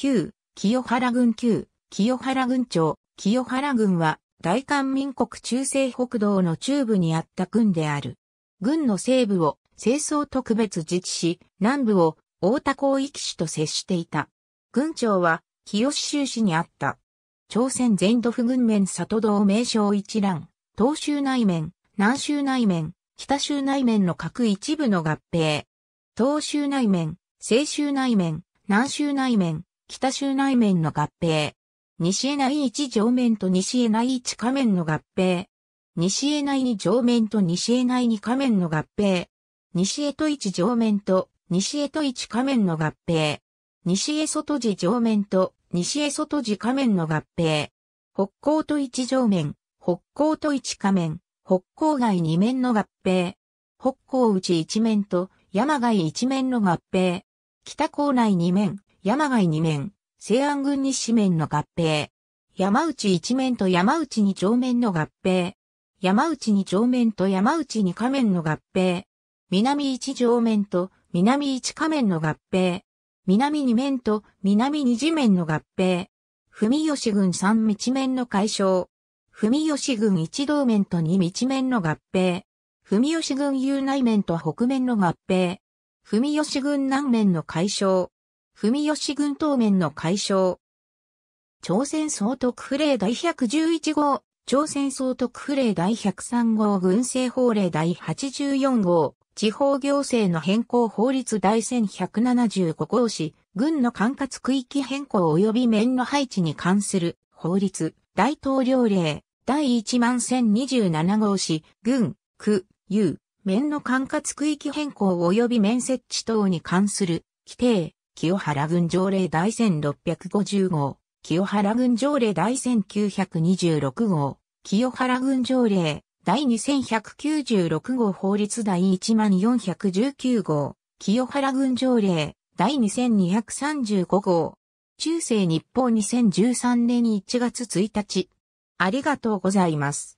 旧、清原郡旧、清原郡町、清原郡は、大韓民国中西北道の中部にあった郡である。郡の西部を、清掃特別自治市、南部を、大田港域市と接していた。郡庁は、清州市にあった。朝鮮全土府軍面里道名称一覧、東州内面、南州内面、北州内面の各一部の合併。東州内面、西州内面、南州内面、北州内面の合併。西へ内一上面と西へ内一下面の合併。西へ内二上面と西へ内二下面の合併。西へと一上面と西へと一下面の合併。西へ外寺上面と西へ外寺下面の合併。北高と一上面、北高と一下面、北高外二面の合併。北高内一面と山外一面の合併。北高内二面、山外二面、西安軍西面の合併。山内一面と山内二丁面の合併。山内二丁面と山内二下面の合併。南一上面と南一下面の合併。南二面と南二地面の合併。文吉軍三道面の解消。文吉軍一道面と二道面の合併。文吉軍有内面と北面の合併。文吉軍南面の解消。文吉軍当面の解消。朝鮮総督府令第111号、朝鮮総督府令第103号軍政法令第84号、地方行政の変更法律第1175号市、軍の管轄区域変更及び面の配置に関する法律、大統領令、第1万1027号市、軍、区、有、面の管轄区域変更及び面設置等に関する規定、清原郡条例第1650号、清原郡条例第1926号、清原郡条例第2196号法律第1419号、清原郡条例第2235号、中世日報2013年1月1日。ありがとうございます。